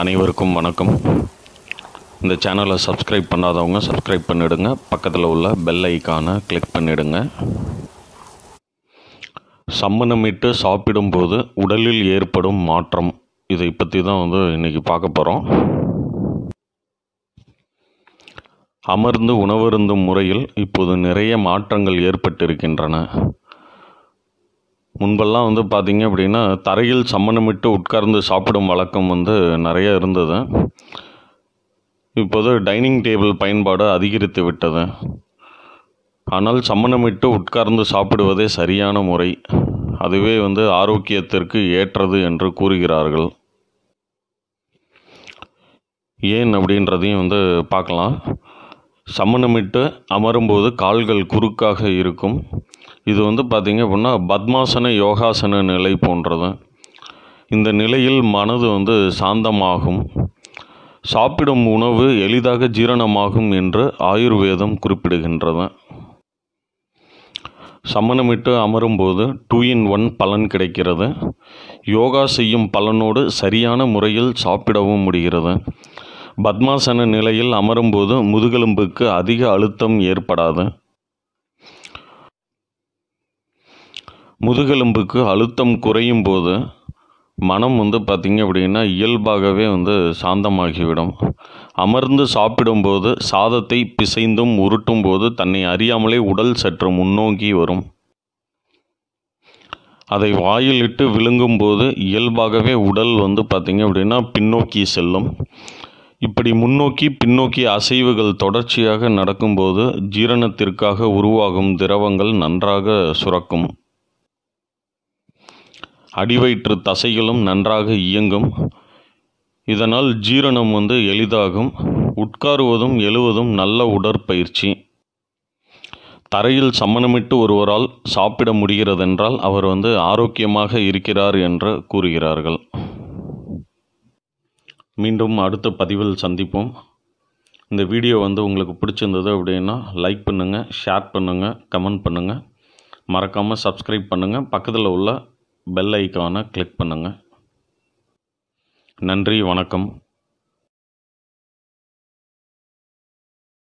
அனைவருக்கும் வணக்கம் இந்த சேனலை சப்ஸ்கிரைப் பண்ணாதவங்க சப்ஸ்கிரைப் பண்ணிவிடுங்க பக்கத்தில் உள்ள பெல் ஐக்கானை கிளிக் பண்ணிவிடுங்க சம்மணமிட்டு சாப்பிடும்போது உடலில் ஏற்படும் மாற்றம் இதை பற்றி தான் வந்து இன்றைக்கி பார்க்க போகிறோம் அமர்ந்து உணவருந்தும் முறையில் இப்போது நிறைய மாற்றங்கள் ஏற்பட்டிருக்கின்றன முன்பெல்லாம் வந்து பார்த்திங்க அப்படின்னா தரையில் சம்மணமிட்டு உட்கார்ந்து சாப்பிடும் வழக்கம் வந்து நிறைய இருந்தது இப்போது டைனிங் டேபிள் பயன்பாடு அதிகரித்து விட்டது ஆனால் சம்மணமிட்டு உட்கார்ந்து சாப்பிடுவதே சரியான முறை அதுவே வந்து ஆரோக்கியத்திற்கு ஏற்றது என்று கூறுகிறார்கள் ஏன் அப்படின்றதையும் வந்து பார்க்கலாம் சம்மணமிட்டு அமரும்போது கால்கள் குறுக்காக இருக்கும் இது வந்து பார்த்திங்க அப்படின்னா பத்மாசன யோகாசன நிலை போன்றது இந்த நிலையில் மனது வந்து சாந்தமாகும் சாப்பிடும் உணவு எளிதாக ஜீரணமாகும் என்று ஆயுர்வேதம் குறிப்பிடுகின்றது சமணமிட்டு அமரும்போது டூ இன் ஒன் பலன் கிடைக்கிறது யோகா செய்யும் பலனோடு சரியான முறையில் சாப்பிடவும் முடிகிறது பத்மாசன நிலையில் அமரும்போது முதுகெலும்புக்கு அதிக அழுத்தம் ஏற்படாது முதுகெலும்புக்கு அழுத்தம் குறையும் போது மனம் வந்து பார்த்திங்க அப்படின்னா இயல்பாகவே வந்து சாந்தமாகிவிடும் அமர்ந்து சாப்பிடும்போது சாதத்தை பிசைந்தும் உருட்டும் போது தன்னை அறியாமலே உடல் சற்று முன்னோங்கி வரும் அதை வாயிலிட்டு விழுங்கும்போது இயல்பாகவே உடல் வந்து பார்த்திங்க அப்படின்னா பின்னோக்கி செல்லும் இப்படி முன்னோக்கி பின்னோக்கி அசைவுகள் தொடர்ச்சியாக நடக்கும்போது ஜீரணத்திற்காக உருவாகும் திரவங்கள் நன்றாக சுரக்கும் அடிவயிற்று தசைகளும் நன்றாக இயங்கும் இதனால் ஜீரணம் வந்து எளிதாகும் உட்காருவதும் எழுவதும் நல்ல உடற்பயிற்சி தரையில் சமணமிட்டு ஒருவரால் சாப்பிட முடிகிறதென்றால் அவர் வந்து ஆரோக்கியமாக இருக்கிறார் என்று கூறுகிறார்கள் மீண்டும் அடுத்த பதிவில் சந்திப்போம் இந்த வீடியோ வந்து உங்களுக்கு பிடிச்சிருந்தது அப்படின்னா லைக் பண்ணுங்கள் ஷேர் பண்ணுங்கள் கமெண்ட் பண்ணுங்கள் மறக்காமல் சப்ஸ்கிரைப் பண்ணுங்கள் பக்கத்தில் உள்ள பெல் ஐக்கானை கிளிக் பண்ணுங்கள் நன்றி வணக்கம்